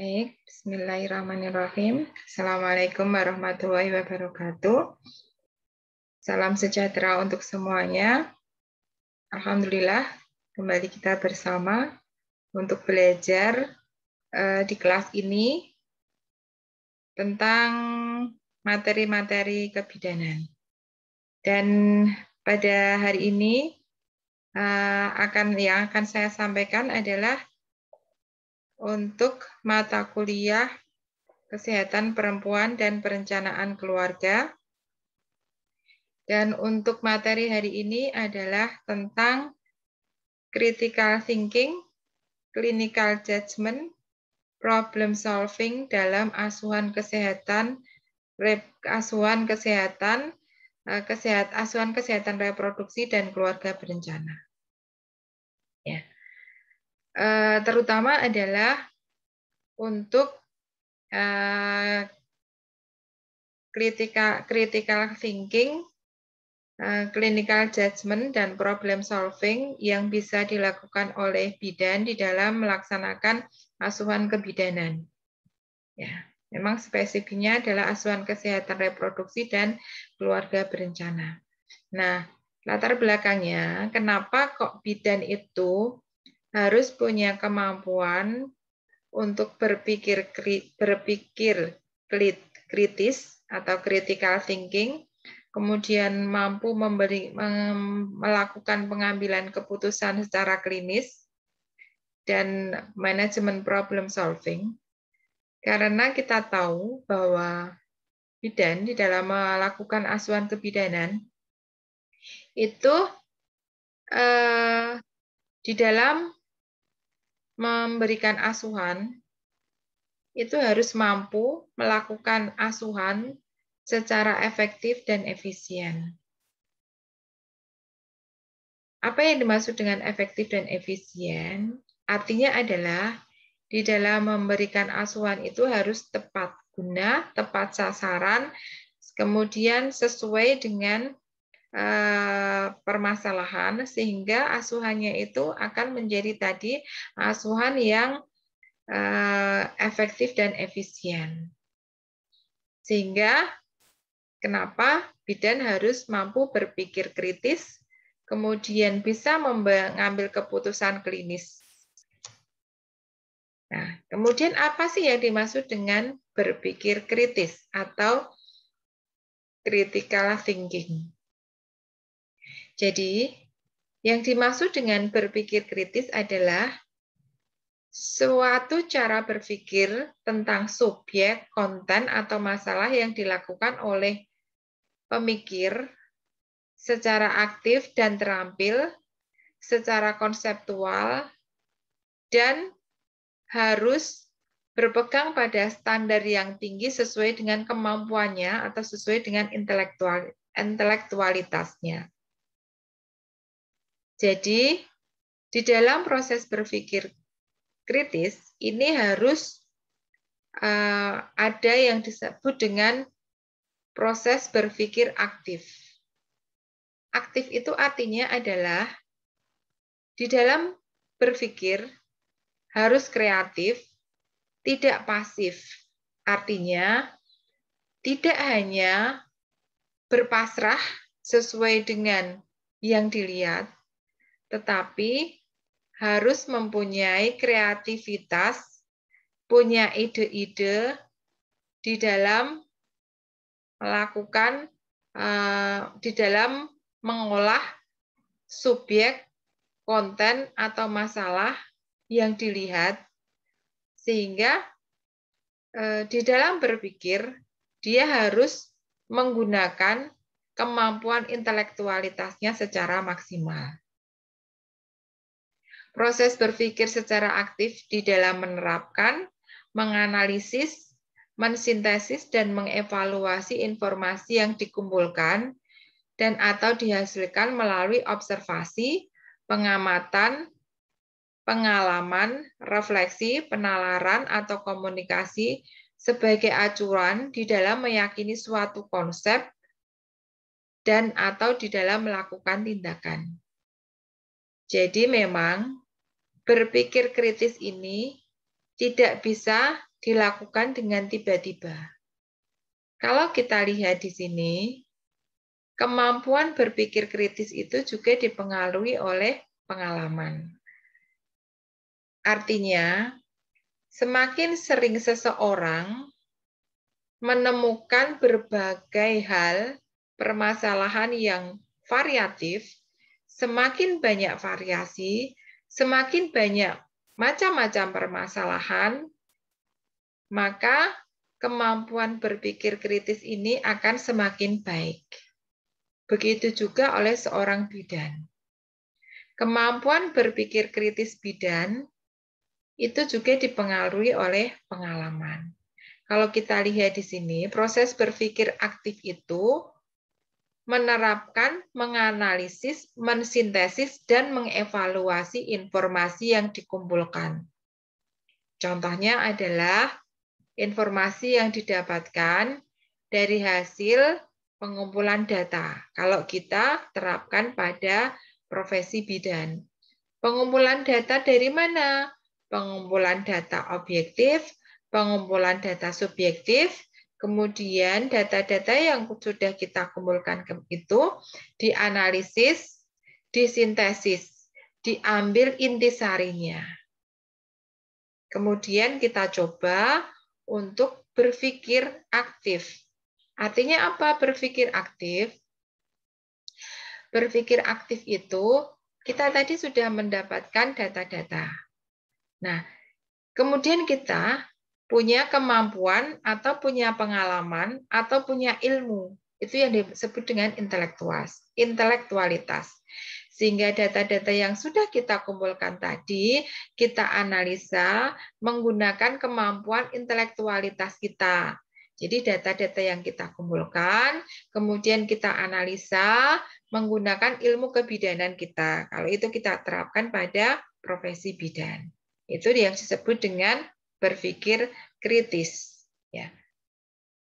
Baik, bismillahirrahmanirrahim. Assalamualaikum warahmatullahi wabarakatuh. Salam sejahtera untuk semuanya. Alhamdulillah, kembali kita bersama untuk belajar uh, di kelas ini tentang materi-materi kebidanan. Dan pada hari ini uh, akan yang akan saya sampaikan adalah untuk mata kuliah kesehatan perempuan dan perencanaan keluarga. Dan untuk materi hari ini adalah tentang critical thinking, clinical judgment, problem solving dalam asuhan kesehatan asuhan kesehatan eh, kesehatan asuhan kesehatan reproduksi dan keluarga berencana. Ya. Eh, terutama adalah untuk critical, eh, critical thinking, eh, clinical judgment, dan problem solving yang bisa dilakukan oleh bidan di dalam melaksanakan asuhan kebidanan. Ya, memang spesifiknya adalah asuhan kesehatan reproduksi dan keluarga berencana. Nah, latar belakangnya, kenapa kok bidan itu harus punya kemampuan untuk berpikir berpikir kritis atau critical thinking, kemudian mampu memberi, melakukan pengambilan keputusan secara klinis dan manajemen problem solving. Karena kita tahu bahwa bidan di dalam melakukan asuhan kebidanan itu eh, di dalam memberikan asuhan itu harus mampu melakukan asuhan secara efektif dan efisien. Apa yang dimaksud dengan efektif dan efisien? Artinya adalah di dalam memberikan asuhan itu harus tepat guna, tepat sasaran, kemudian sesuai dengan Eh, permasalahan sehingga asuhannya itu akan menjadi tadi asuhan yang eh, efektif dan efisien. Sehingga kenapa bidan harus mampu berpikir kritis, kemudian bisa mengambil keputusan klinis. Nah, kemudian apa sih yang dimaksud dengan berpikir kritis atau critical thinking? Jadi, yang dimaksud dengan berpikir kritis adalah suatu cara berpikir tentang subjek, konten, atau masalah yang dilakukan oleh pemikir secara aktif dan terampil, secara konseptual, dan harus berpegang pada standar yang tinggi sesuai dengan kemampuannya atau sesuai dengan intelektual, intelektualitasnya. Jadi, di dalam proses berpikir kritis, ini harus eh, ada yang disebut dengan proses berpikir aktif. Aktif itu artinya adalah di dalam berpikir harus kreatif, tidak pasif. Artinya, tidak hanya berpasrah sesuai dengan yang dilihat, tetapi harus mempunyai kreativitas, punya ide-ide di dalam melakukan eh, di dalam mengolah subjek, konten atau masalah yang dilihat sehingga eh, di dalam berpikir dia harus menggunakan kemampuan intelektualitasnya secara maksimal proses berpikir secara aktif di dalam menerapkan, menganalisis, mensintesis, dan mengevaluasi informasi yang dikumpulkan dan atau dihasilkan melalui observasi, pengamatan, pengalaman, refleksi, penalaran, atau komunikasi sebagai acuan di dalam meyakini suatu konsep dan atau di dalam melakukan tindakan. Jadi memang berpikir kritis ini tidak bisa dilakukan dengan tiba-tiba. Kalau kita lihat di sini, kemampuan berpikir kritis itu juga dipengaruhi oleh pengalaman. Artinya, semakin sering seseorang menemukan berbagai hal permasalahan yang variatif, semakin banyak variasi, semakin banyak macam-macam permasalahan, maka kemampuan berpikir kritis ini akan semakin baik. Begitu juga oleh seorang bidan. Kemampuan berpikir kritis bidan itu juga dipengaruhi oleh pengalaman. Kalau kita lihat di sini, proses berpikir aktif itu menerapkan, menganalisis, mensintesis, dan mengevaluasi informasi yang dikumpulkan. Contohnya adalah informasi yang didapatkan dari hasil pengumpulan data. Kalau kita terapkan pada profesi bidan. Pengumpulan data dari mana? Pengumpulan data objektif, pengumpulan data subjektif, Kemudian data-data yang sudah kita kumpulkan itu dianalisis, disintesis, diambil intisarinya. Kemudian kita coba untuk berpikir aktif. Artinya apa berpikir aktif? Berpikir aktif itu kita tadi sudah mendapatkan data-data. Nah, kemudian kita punya kemampuan atau punya pengalaman atau punya ilmu. Itu yang disebut dengan intelektuas, intelektualitas. Sehingga data-data yang sudah kita kumpulkan tadi, kita analisa menggunakan kemampuan intelektualitas kita. Jadi data-data yang kita kumpulkan, kemudian kita analisa menggunakan ilmu kebidanan kita. Kalau itu kita terapkan pada profesi bidan. Itu yang disebut dengan berpikir kritis ya.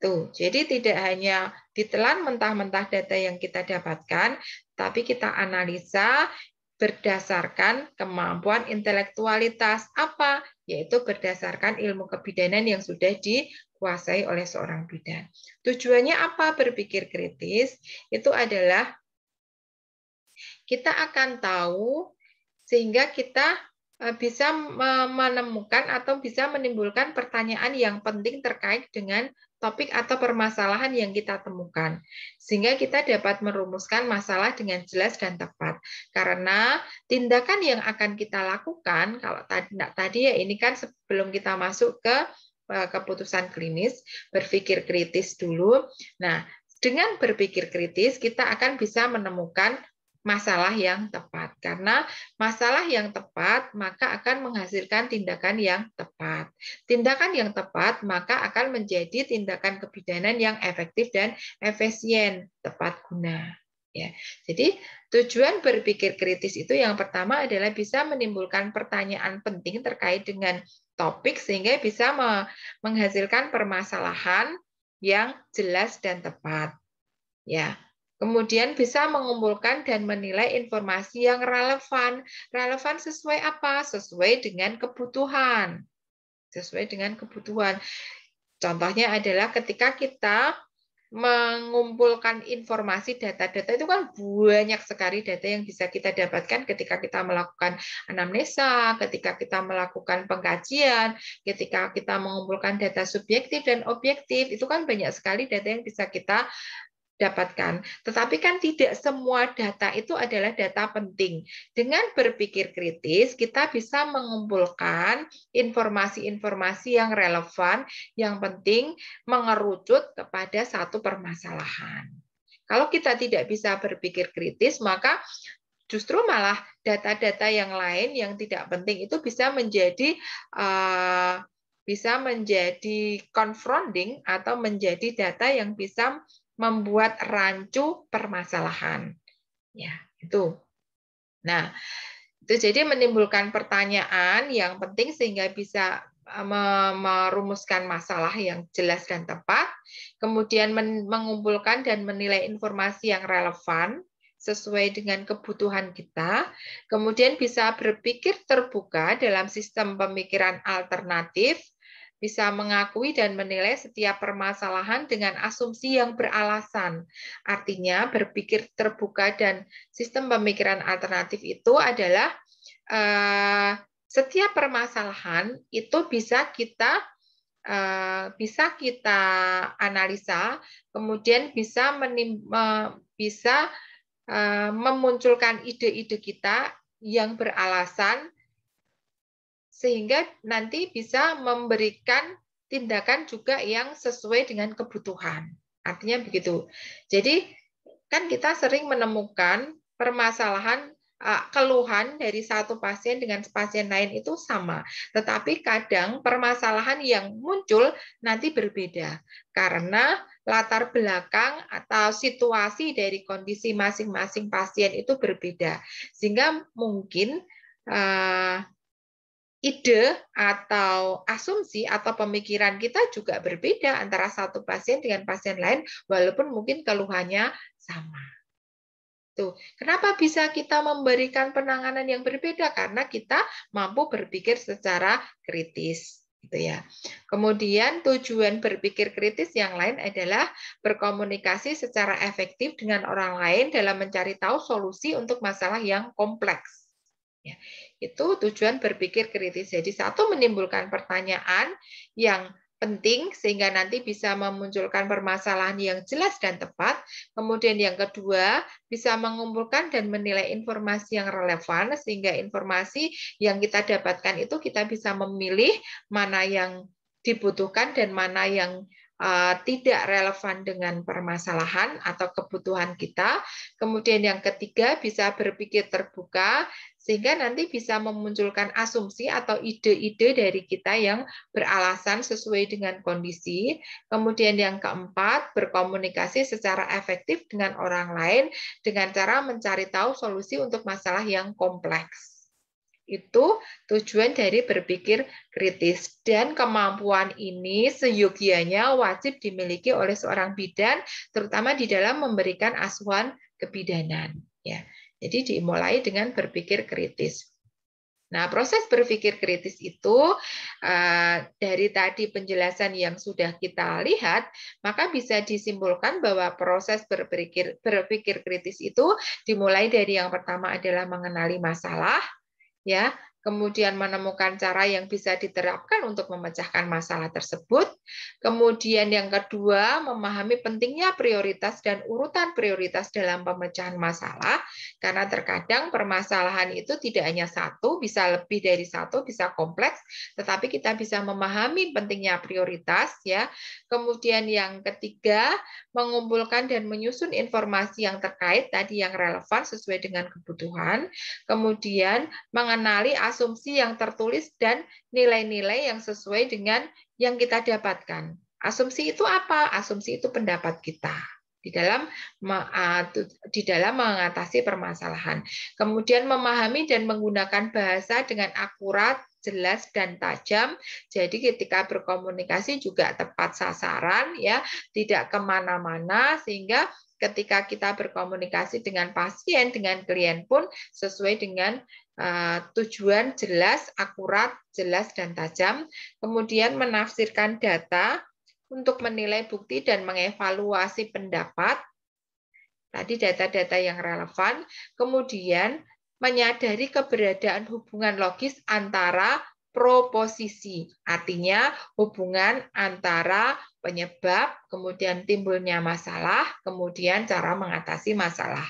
Tuh, jadi tidak hanya ditelan mentah-mentah data yang kita dapatkan, tapi kita analisa berdasarkan kemampuan intelektualitas apa? Yaitu berdasarkan ilmu kebidanan yang sudah dikuasai oleh seorang bidan. Tujuannya apa berpikir kritis? Itu adalah kita akan tahu sehingga kita Eh, bisa menemukan atau bisa menimbulkan pertanyaan yang penting terkait dengan topik atau permasalahan yang kita temukan, sehingga kita dapat merumuskan masalah dengan jelas dan tepat. Karena tindakan yang akan kita lakukan, kalau tadi, nah, tadi ya ini kan sebelum kita masuk ke eh, keputusan klinis, berpikir kritis dulu. Nah, dengan berpikir kritis, kita akan bisa menemukan masalah yang tepat. Karena masalah yang tepat maka akan menghasilkan tindakan yang tepat. Tindakan yang tepat maka akan menjadi tindakan kebidanan yang efektif dan efisien, tepat guna. Ya. Jadi tujuan berpikir kritis itu yang pertama adalah bisa menimbulkan pertanyaan penting terkait dengan topik sehingga bisa menghasilkan permasalahan yang jelas dan tepat. Ya, Kemudian bisa mengumpulkan dan menilai informasi yang relevan. Relevan sesuai apa? Sesuai dengan kebutuhan. Sesuai dengan kebutuhan. Contohnya adalah ketika kita mengumpulkan informasi data-data itu kan banyak sekali data yang bisa kita dapatkan ketika kita melakukan anamnesa, ketika kita melakukan pengkajian, ketika kita mengumpulkan data subjektif dan objektif, itu kan banyak sekali data yang bisa kita dapatkan. Tetapi kan tidak semua data itu adalah data penting. Dengan berpikir kritis, kita bisa mengumpulkan informasi-informasi yang relevan, yang penting mengerucut kepada satu permasalahan. Kalau kita tidak bisa berpikir kritis, maka justru malah data-data yang lain yang tidak penting itu bisa menjadi uh, bisa menjadi confronting atau menjadi data yang bisa membuat rancu permasalahan. Ya, itu. Nah, itu jadi menimbulkan pertanyaan yang penting sehingga bisa e, merumuskan masalah yang jelas dan tepat, kemudian mengumpulkan dan menilai informasi yang relevan, sesuai dengan kebutuhan kita, kemudian bisa berpikir terbuka dalam sistem pemikiran alternatif, bisa mengakui dan menilai setiap permasalahan dengan asumsi yang beralasan. Artinya, berpikir terbuka dan sistem pemikiran alternatif itu adalah eh, setiap permasalahan itu bisa kita eh, bisa kita analisa, kemudian bisa menim, eh, bisa Eh, memunculkan ide-ide kita yang beralasan sehingga nanti bisa memberikan tindakan juga yang sesuai dengan kebutuhan. Artinya begitu. Jadi kan kita sering menemukan permasalahan Eh, keluhan dari satu pasien dengan pasien lain itu sama, tetapi kadang permasalahan yang muncul nanti berbeda karena latar belakang atau situasi dari kondisi masing-masing pasien itu berbeda, sehingga mungkin uh, ide atau asumsi atau pemikiran kita juga berbeda antara satu pasien dengan pasien lain, walaupun mungkin keluhannya sama. Tuh, gitu. kenapa bisa kita memberikan penanganan yang berbeda? Karena kita mampu berpikir secara kritis, gitu ya. Kemudian tujuan berpikir kritis yang lain adalah berkomunikasi secara efektif dengan orang lain dalam mencari tahu solusi untuk masalah yang kompleks. Ya, itu tujuan berpikir kritis. Jadi satu menimbulkan pertanyaan yang penting sehingga nanti bisa memunculkan permasalahan yang jelas dan tepat. Kemudian yang kedua, bisa mengumpulkan dan menilai informasi yang relevan sehingga informasi yang kita dapatkan itu kita bisa memilih mana yang dibutuhkan dan mana yang Eh, tidak relevan dengan permasalahan atau kebutuhan kita. Kemudian yang ketiga bisa berpikir terbuka sehingga nanti bisa memunculkan asumsi atau ide-ide dari kita yang beralasan sesuai dengan kondisi. Kemudian yang keempat, berkomunikasi secara efektif dengan orang lain dengan cara mencari tahu solusi untuk masalah yang kompleks. Itu tujuan dari berpikir kritis. Dan kemampuan ini seyogianya wajib dimiliki oleh seorang bidan, terutama di dalam memberikan asuhan kebidanan. Ya. Jadi dimulai dengan berpikir kritis. Nah, proses berpikir kritis itu eh, dari tadi penjelasan yang sudah kita lihat, maka bisa disimpulkan bahwa proses berpikir berpikir kritis itu dimulai dari yang pertama adalah mengenali masalah, yeah kemudian menemukan cara yang bisa diterapkan untuk memecahkan masalah tersebut. Kemudian yang kedua, memahami pentingnya prioritas dan urutan prioritas dalam pemecahan masalah, karena terkadang permasalahan itu tidak hanya satu, bisa lebih dari satu, bisa kompleks, tetapi kita bisa memahami pentingnya prioritas. ya. Kemudian yang ketiga, mengumpulkan dan menyusun informasi yang terkait, tadi yang relevan sesuai dengan kebutuhan. Kemudian mengenali asumsi yang tertulis dan nilai-nilai yang sesuai dengan yang kita dapatkan. Asumsi itu apa? Asumsi itu pendapat kita di dalam di dalam mengatasi permasalahan. Kemudian memahami dan menggunakan bahasa dengan akurat, jelas dan tajam. Jadi ketika berkomunikasi juga tepat sasaran ya, tidak kemana-mana sehingga ketika kita berkomunikasi dengan pasien, dengan klien pun sesuai dengan eh, tujuan jelas, akurat, jelas, dan tajam, kemudian menafsirkan data untuk menilai bukti dan mengevaluasi pendapat, tadi data-data yang relevan, kemudian menyadari keberadaan hubungan logis antara proposisi, artinya hubungan antara penyebab, kemudian timbulnya masalah, kemudian cara mengatasi masalah.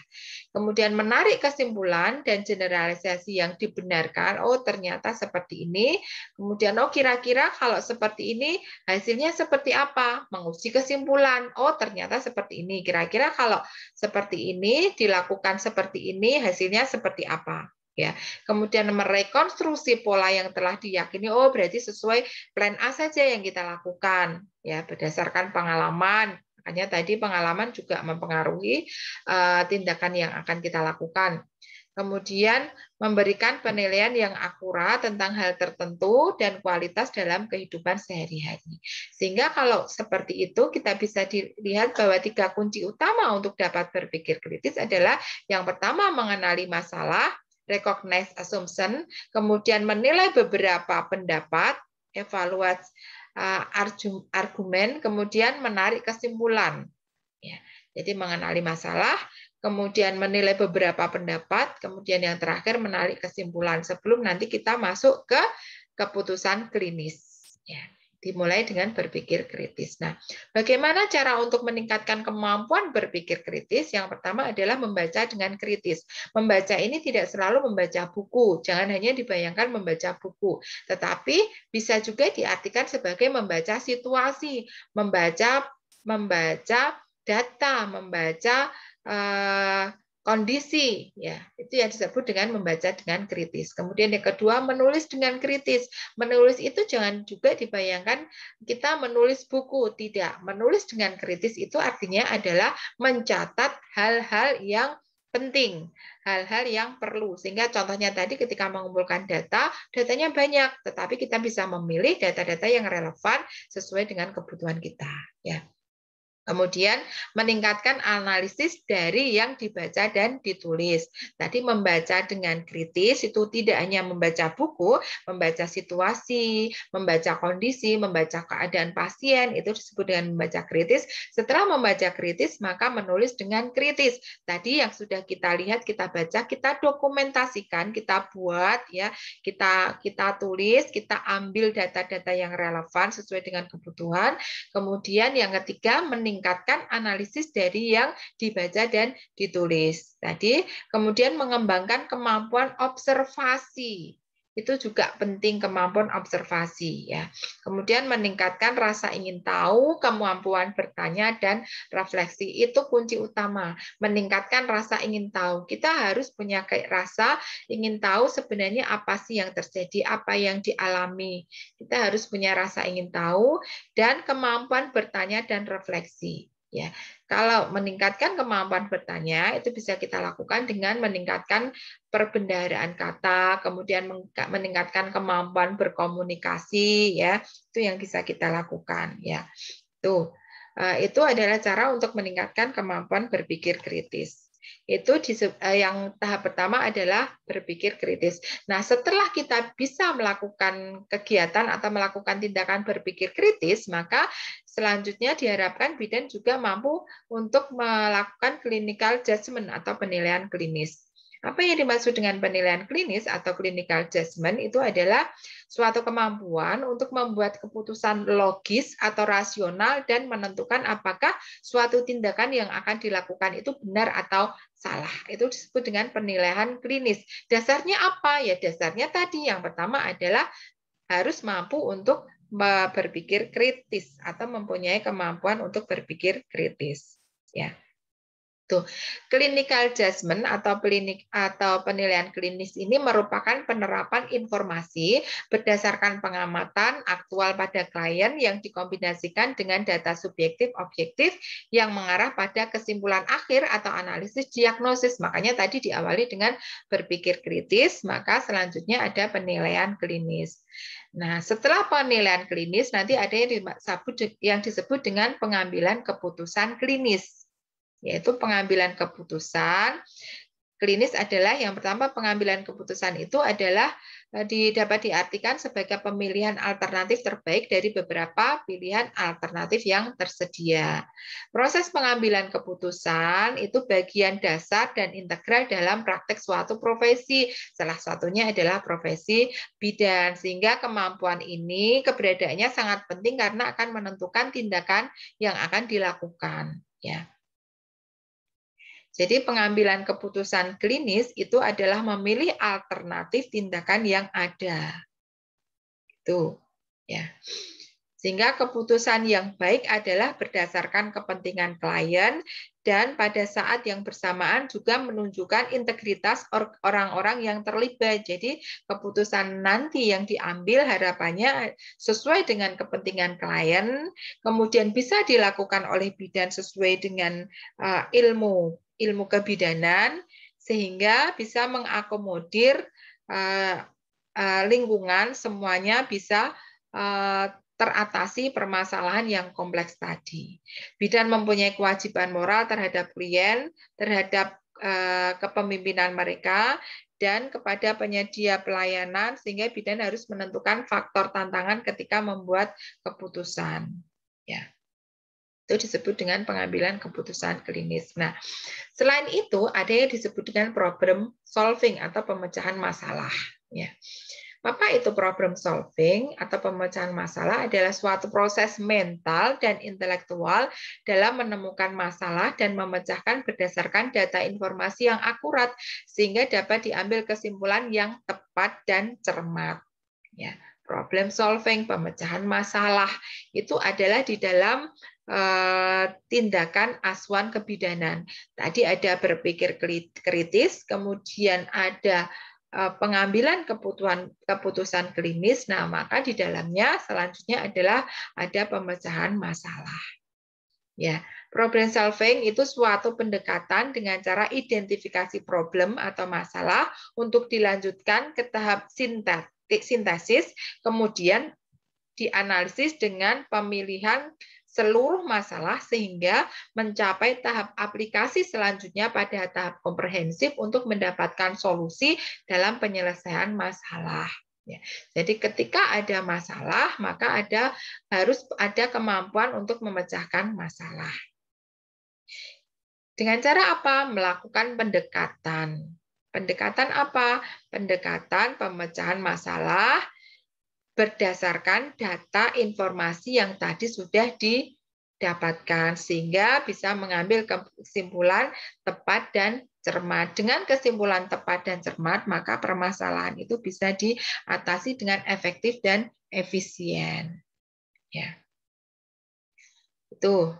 Kemudian menarik kesimpulan dan generalisasi yang dibenarkan, oh ternyata seperti ini, kemudian oh kira-kira kalau seperti ini hasilnya seperti apa? Menguji kesimpulan, oh ternyata seperti ini, kira-kira kalau seperti ini dilakukan seperti ini hasilnya seperti apa? ya. Kemudian merekonstruksi pola yang telah diyakini, oh berarti sesuai plan A saja yang kita lakukan ya berdasarkan pengalaman. Makanya tadi pengalaman juga mempengaruhi uh, tindakan yang akan kita lakukan. Kemudian memberikan penilaian yang akurat tentang hal tertentu dan kualitas dalam kehidupan sehari-hari. Sehingga kalau seperti itu kita bisa dilihat bahwa tiga kunci utama untuk dapat berpikir kritis adalah yang pertama mengenali masalah, recognize assumption, kemudian menilai beberapa pendapat, evaluasi uh, argumen, kemudian menarik kesimpulan. Ya, jadi mengenali masalah, kemudian menilai beberapa pendapat, kemudian yang terakhir menarik kesimpulan sebelum nanti kita masuk ke keputusan klinis. Ya dimulai dengan berpikir kritis. Nah, bagaimana cara untuk meningkatkan kemampuan berpikir kritis? Yang pertama adalah membaca dengan kritis. Membaca ini tidak selalu membaca buku, jangan hanya dibayangkan membaca buku, tetapi bisa juga diartikan sebagai membaca situasi, membaca membaca data, membaca eh, kondisi ya itu yang disebut dengan membaca dengan kritis kemudian yang kedua menulis dengan kritis menulis itu jangan juga dibayangkan kita menulis buku tidak menulis dengan kritis itu artinya adalah mencatat hal-hal yang penting hal-hal yang perlu sehingga contohnya tadi ketika mengumpulkan data datanya banyak tetapi kita bisa memilih data-data yang relevan sesuai dengan kebutuhan kita ya Kemudian meningkatkan analisis dari yang dibaca dan ditulis. Tadi membaca dengan kritis itu tidak hanya membaca buku, membaca situasi, membaca kondisi, membaca keadaan pasien itu disebut dengan membaca kritis. Setelah membaca kritis maka menulis dengan kritis. Tadi yang sudah kita lihat, kita baca, kita dokumentasikan, kita buat ya, kita kita tulis, kita ambil data-data yang relevan sesuai dengan kebutuhan. Kemudian yang ketiga meningkatkan meningkatkan analisis dari yang dibaca dan ditulis tadi, kemudian mengembangkan kemampuan observasi itu juga penting kemampuan observasi ya. Kemudian meningkatkan rasa ingin tahu, kemampuan bertanya dan refleksi itu kunci utama. Meningkatkan rasa ingin tahu. Kita harus punya rasa ingin tahu sebenarnya apa sih yang terjadi, apa yang dialami. Kita harus punya rasa ingin tahu dan kemampuan bertanya dan refleksi ya. Kalau meningkatkan kemampuan bertanya, itu bisa kita lakukan dengan meningkatkan perbendaharaan kata, kemudian meningkatkan kemampuan berkomunikasi, ya itu yang bisa kita lakukan, ya. Tuh, eh, itu adalah cara untuk meningkatkan kemampuan berpikir kritis. Itu eh, yang tahap pertama adalah berpikir kritis. Nah, setelah kita bisa melakukan kegiatan atau melakukan tindakan berpikir kritis, maka selanjutnya diharapkan bidan juga mampu untuk melakukan clinical judgment atau penilaian klinis. Apa yang dimaksud dengan penilaian klinis atau clinical judgment itu adalah suatu kemampuan untuk membuat keputusan logis atau rasional dan menentukan apakah suatu tindakan yang akan dilakukan itu benar atau salah. Itu disebut dengan penilaian klinis. Dasarnya apa? Ya dasarnya tadi yang pertama adalah harus mampu untuk berpikir kritis atau mempunyai kemampuan untuk berpikir kritis. Ya. Tuh, gitu. clinical judgment atau klinik atau penilaian klinis ini merupakan penerapan informasi berdasarkan pengamatan aktual pada klien yang dikombinasikan dengan data subjektif objektif yang mengarah pada kesimpulan akhir atau analisis diagnosis. Makanya tadi diawali dengan berpikir kritis, maka selanjutnya ada penilaian klinis. Nah, setelah penilaian klinis nanti ada yang disebut dengan pengambilan keputusan klinis yaitu pengambilan keputusan. Klinis adalah yang pertama pengambilan keputusan itu adalah eh, dapat diartikan sebagai pemilihan alternatif terbaik dari beberapa pilihan alternatif yang tersedia. Proses pengambilan keputusan itu bagian dasar dan integral dalam praktek suatu profesi. Salah satunya adalah profesi bidan, sehingga kemampuan ini keberadaannya sangat penting karena akan menentukan tindakan yang akan dilakukan. Ya. Jadi pengambilan keputusan klinis itu adalah memilih alternatif tindakan yang ada. Itu ya. Sehingga keputusan yang baik adalah berdasarkan kepentingan klien dan pada saat yang bersamaan juga menunjukkan integritas orang-orang yang terlibat. Jadi keputusan nanti yang diambil harapannya sesuai dengan kepentingan klien, kemudian bisa dilakukan oleh bidan sesuai dengan eh, ilmu ilmu kebidanan sehingga bisa mengakomodir eh, eh, lingkungan semuanya bisa eh, teratasi permasalahan yang kompleks tadi. Bidan mempunyai kewajiban moral terhadap klien, terhadap kepemimpinan mereka dan kepada penyedia pelayanan sehingga bidan harus menentukan faktor tantangan ketika membuat keputusan. Ya. Itu disebut dengan pengambilan keputusan klinis. Nah, selain itu ada yang disebut dengan problem solving atau pemecahan masalah. Ya. Apa itu problem solving atau pemecahan masalah adalah suatu proses mental dan intelektual dalam menemukan masalah dan memecahkan berdasarkan data informasi yang akurat sehingga dapat diambil kesimpulan yang tepat dan cermat. Ya, problem solving, pemecahan masalah itu adalah di dalam Eh, tindakan asuhan kebidanan. Tadi ada berpikir kritis, kemudian ada eh, pengambilan keputusan keputusan klinis. Nah, maka di dalamnya selanjutnya adalah ada pemecahan masalah. Ya, problem solving itu suatu pendekatan dengan cara identifikasi problem atau masalah untuk dilanjutkan ke tahap sintetik, sintesis, kemudian dianalisis dengan pemilihan seluruh masalah sehingga mencapai tahap aplikasi selanjutnya pada tahap komprehensif untuk mendapatkan solusi dalam penyelesaian masalah. Ya, jadi ketika ada masalah maka ada harus ada kemampuan untuk memecahkan masalah. Dengan cara apa? Melakukan pendekatan. Pendekatan apa? Pendekatan pemecahan masalah berdasarkan data informasi yang tadi sudah didapatkan sehingga bisa mengambil kesimpulan tepat dan cermat. Dengan kesimpulan tepat dan cermat, maka permasalahan itu bisa diatasi dengan efektif dan efisien. Ya. Itu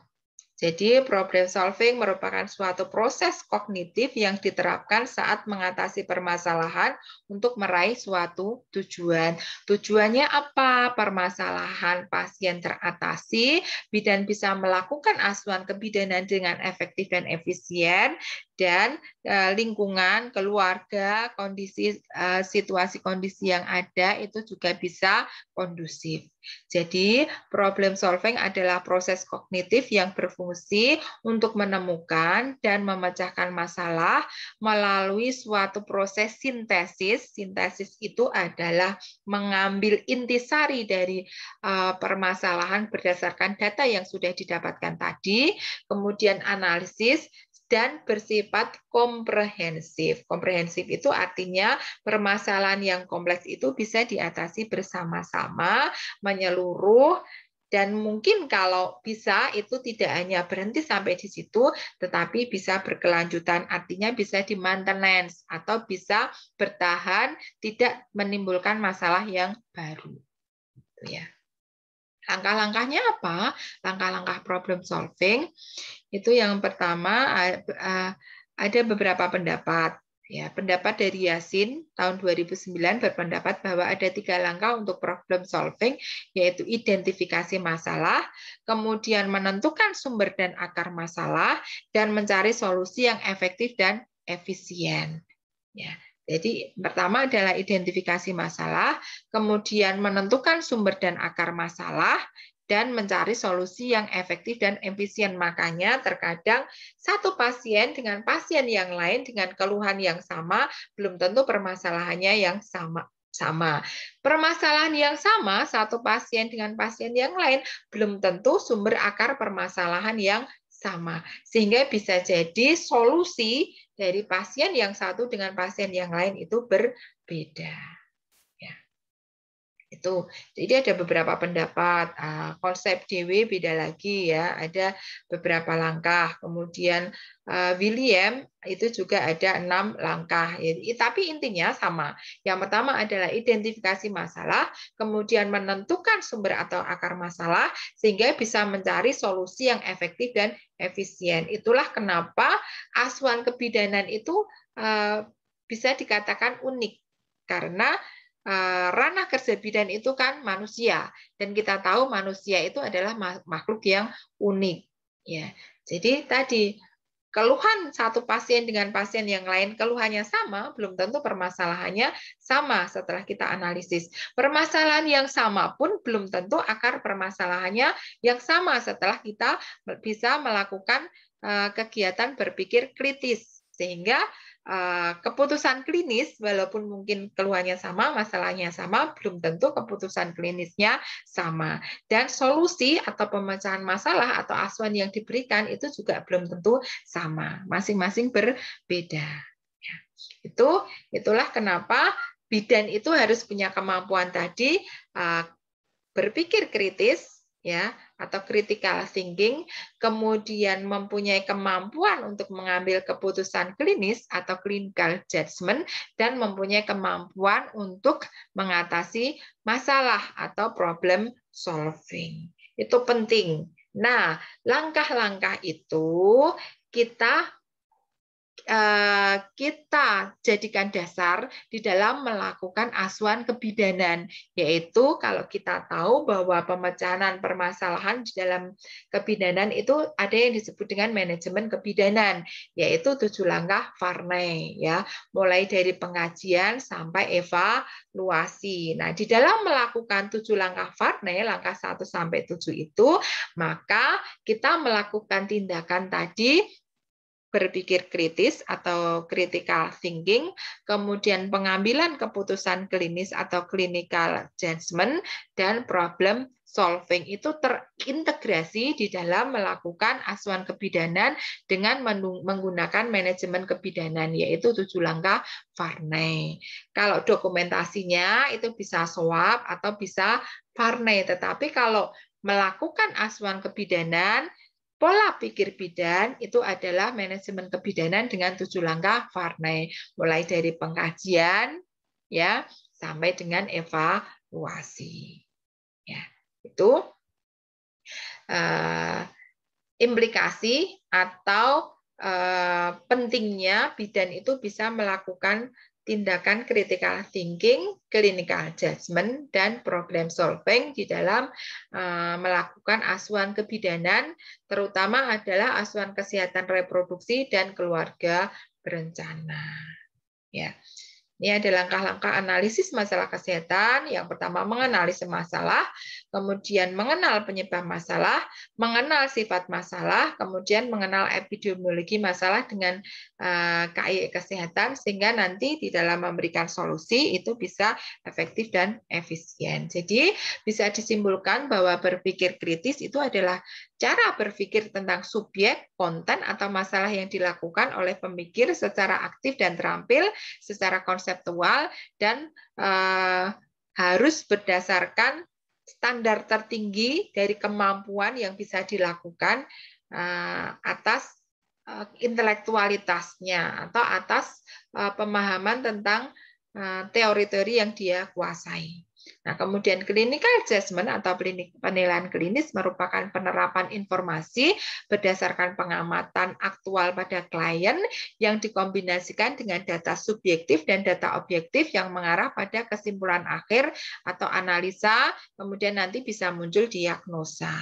jadi problem solving merupakan suatu proses kognitif yang diterapkan saat mengatasi permasalahan untuk meraih suatu tujuan. Tujuannya apa? Permasalahan pasien teratasi, bidan bisa melakukan asuhan kebidanan dengan efektif dan efisien, dan eh, lingkungan, keluarga, kondisi eh, situasi kondisi yang ada itu juga bisa kondusif. Jadi, problem solving adalah proses kognitif yang berfungsi untuk menemukan dan memecahkan masalah melalui suatu proses sintesis. Sintesis itu adalah mengambil intisari dari eh, permasalahan berdasarkan data yang sudah didapatkan tadi, kemudian analisis dan bersifat komprehensif. Komprehensif itu artinya permasalahan yang kompleks itu bisa diatasi bersama-sama, menyeluruh, dan mungkin kalau bisa itu tidak hanya berhenti sampai di situ tetapi bisa berkelanjutan artinya bisa di maintenance atau bisa bertahan tidak menimbulkan masalah yang baru gitu Ya. ya Langkah-langkahnya apa? Langkah-langkah problem solving itu yang pertama eh, eh, ada beberapa pendapat. Ya, pendapat dari Yasin tahun 2009 berpendapat bahwa ada tiga langkah untuk problem solving, yaitu identifikasi masalah, kemudian menentukan sumber dan akar masalah, dan mencari solusi yang efektif dan efisien. Ya, jadi pertama adalah identifikasi masalah, kemudian menentukan sumber dan akar masalah, dan mencari solusi yang efektif dan efisien. Makanya terkadang satu pasien dengan pasien yang lain dengan keluhan yang sama belum tentu permasalahannya yang sama sama. Permasalahan yang sama satu pasien dengan pasien yang lain belum tentu sumber akar permasalahan yang sama. Sehingga bisa jadi solusi dari pasien yang satu dengan pasien yang lain itu berbeda itu jadi ada beberapa pendapat eh, konsep DW beda lagi ya ada beberapa langkah kemudian eh, William itu juga ada enam langkah. Ya, tapi intinya sama. Yang pertama adalah identifikasi masalah, kemudian menentukan sumber atau akar masalah, sehingga bisa mencari solusi yang efektif dan efisien. Itulah kenapa asuhan kebidanan itu eh, bisa dikatakan unik, karena Eh, ranah kerja bidan itu kan manusia dan kita tahu manusia itu adalah makhluk yang unik ya jadi tadi keluhan satu pasien dengan pasien yang lain keluhannya sama belum tentu permasalahannya sama setelah kita analisis permasalahan yang sama pun belum tentu akar permasalahannya yang sama setelah kita bisa melakukan eh, kegiatan berpikir kritis sehingga Eh, keputusan klinis walaupun mungkin keluhannya sama, masalahnya sama, belum tentu keputusan klinisnya sama. Dan solusi atau pemecahan masalah atau asuhan yang diberikan itu juga belum tentu sama. Masing-masing berbeda. Ya, itu itulah kenapa bidan itu harus punya kemampuan tadi eh, berpikir kritis ya atau critical thinking, kemudian mempunyai kemampuan untuk mengambil keputusan klinis atau clinical judgment dan mempunyai kemampuan untuk mengatasi masalah atau problem solving. Itu penting. Nah, langkah-langkah itu kita Eh, kita jadikan dasar di dalam melakukan asuhan kebidanan, yaitu kalau kita tahu bahwa pemecahan permasalahan di dalam kebidanan itu ada yang disebut dengan manajemen kebidanan, yaitu tujuh langkah farnai, ya, mulai dari pengajian sampai evaluasi. Nah, di dalam melakukan tujuh langkah farnai, langkah 1 sampai tujuh itu, maka kita melakukan tindakan tadi berpikir kritis atau critical thinking, kemudian pengambilan keputusan klinis atau clinical judgment, dan problem solving itu terintegrasi di dalam melakukan asuhan kebidanan dengan menggunakan manajemen kebidanan, yaitu tujuh langkah Varney. Kalau dokumentasinya itu bisa swab atau bisa Varney, tetapi kalau melakukan asuhan kebidanan Pola pikir bidan itu adalah manajemen kebidanan dengan tujuh langkah Varney, mulai dari pengkajian ya sampai dengan evaluasi. Ya, itu eh, implikasi atau eh, pentingnya bidan itu bisa melakukan tindakan critical thinking, clinical judgment, dan problem solving di dalam eh, melakukan asuhan kebidanan, terutama adalah asuhan kesehatan reproduksi dan keluarga berencana. Ya. Ini ada langkah-langkah analisis masalah kesehatan. Yang pertama menganalisis masalah, kemudian mengenal penyebab masalah, mengenal sifat masalah, kemudian mengenal epidemiologi masalah dengan eh, KI e kesehatan sehingga nanti di dalam memberikan solusi itu bisa efektif dan efisien. Jadi bisa disimpulkan bahwa berpikir kritis itu adalah cara berpikir tentang subjek, konten atau masalah yang dilakukan oleh pemikir secara aktif dan terampil, secara konseptual dan eh, harus berdasarkan standar tertinggi dari kemampuan yang bisa dilakukan eh, atas eh, intelektualitasnya atau atas eh, pemahaman tentang teori-teori yang dia kuasai. Nah, kemudian clinical assessment atau penilaian klinis merupakan penerapan informasi berdasarkan pengamatan aktual pada klien yang dikombinasikan dengan data subjektif dan data objektif yang mengarah pada kesimpulan akhir atau analisa, kemudian nanti bisa muncul diagnosa.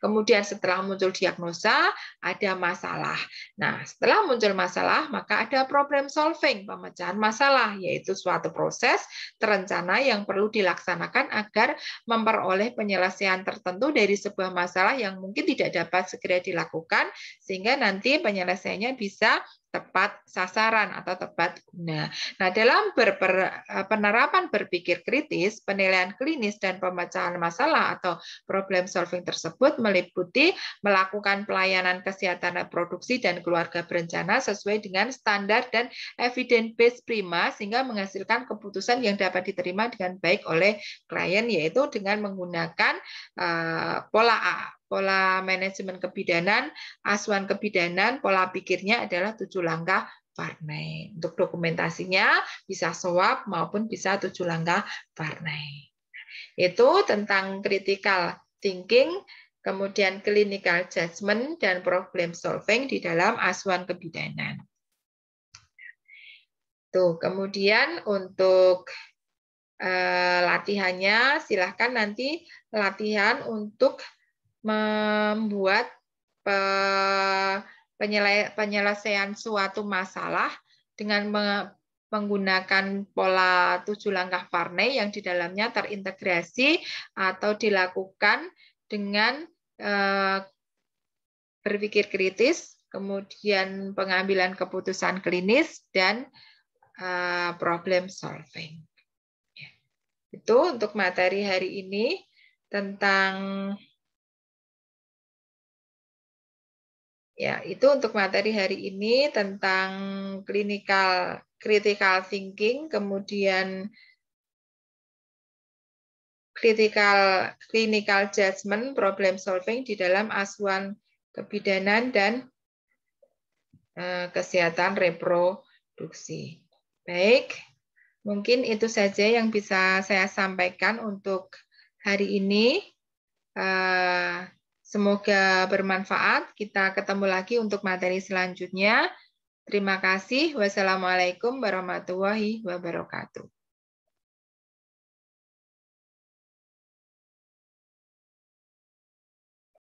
Kemudian setelah muncul diagnosa, ada masalah. Nah, setelah muncul masalah, maka ada problem solving, pemecahan masalah, yaitu suatu proses terencana yang perlu dilaksanakan dilaksanakan agar memperoleh penyelesaian tertentu dari sebuah masalah yang mungkin tidak dapat segera dilakukan sehingga nanti penyelesaiannya bisa tepat sasaran atau tepat guna. Nah, dalam berper, eh, penerapan berpikir kritis, penilaian klinis dan pemecahan masalah atau problem solving tersebut meliputi melakukan pelayanan kesehatan reproduksi dan keluarga berencana sesuai dengan standar dan evidence base prima sehingga menghasilkan keputusan yang dapat diterima dengan baik oleh klien yaitu dengan menggunakan uh, pola A pola manajemen kebidanan, asuhan kebidanan, pola pikirnya adalah tujuh langkah Varney. Untuk dokumentasinya bisa SOAP maupun bisa tujuh langkah Varney. Itu tentang critical thinking, kemudian clinical judgment, dan problem solving di dalam asuhan kebidanan. Tuh, kemudian untuk eh, latihannya, silahkan nanti latihan untuk membuat eh, penyelesaian suatu masalah dengan menggunakan pola tujuh langkah Varney yang di dalamnya terintegrasi atau dilakukan dengan eh, berpikir kritis, kemudian pengambilan keputusan klinis dan eh, problem solving. Ya. Itu untuk materi hari ini tentang Ya, itu untuk materi hari ini tentang clinical critical thinking, kemudian critical clinical judgment, problem solving di dalam asuhan kebidanan dan eh, kesehatan reproduksi. Baik, mungkin itu saja yang bisa saya sampaikan untuk hari ini. Uh, Semoga bermanfaat. Kita ketemu lagi untuk materi selanjutnya. Terima kasih. Wassalamualaikum warahmatullahi wabarakatuh.